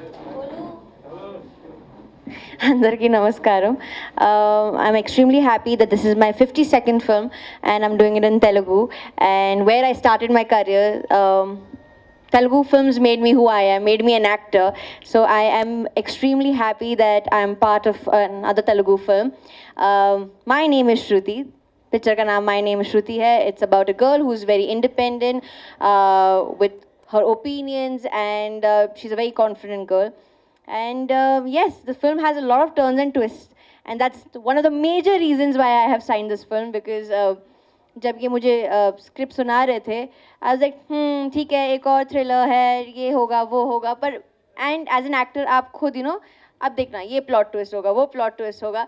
Um, I'm extremely happy that this is my 52nd film and I'm doing it in Telugu. And where I started my career, career um, Telugu films made me who I am, made me an actor. So I am extremely happy that I am part of another Telugu film. Um, my name is Shruti. Picture ka naam My Name is Shruti hai. It's about a girl who's very independent uh, with her opinions, and uh, she's a very confident girl. And uh, yes, the film has a lot of turns and twists, and that's one of the major reasons why I have signed this film because. Uh, जब ये मुझे script uh, सुना रहे थे I like ठीक है एक और थ्रिलर है ये होगा वो होगा पर एंड एज एन एक्टर आप खुद यू नो अब देखना ये प्लॉट ट्विस्ट होगा वो प्लॉट ट्विस्ट होगा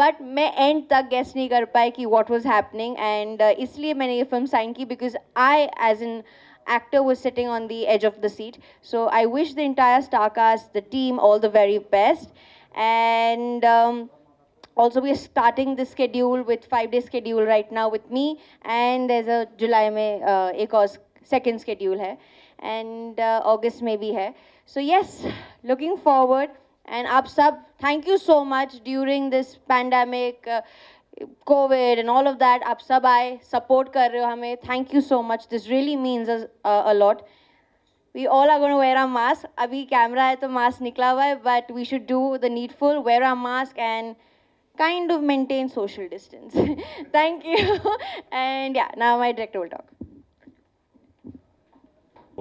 बट मैं एंड तक गेस नहीं कर पाई कि व्हाट वाज हैपनिंग एंड इसलिए मैंने ये फिल्म साइन की because I as an actor was sitting on the edge of the seat. So I wish the entire cast, the team, all the very best. And um, also we are starting the schedule with five-day schedule right now with me. And there's a July May, uh, second schedule And uh, August may be है. So yes, looking forward. And आप सब, thank you so much during this pandemic. Uh, Covid and all of that आप सब आए support कर रहे हो हमें thank you so much this really means a lot we all are gonna wear our mask अभी कैमरा है तो मास्क निकला हुआ है but we should do the needful wear our mask and kind of maintain social distance thank you and yeah now my director will talk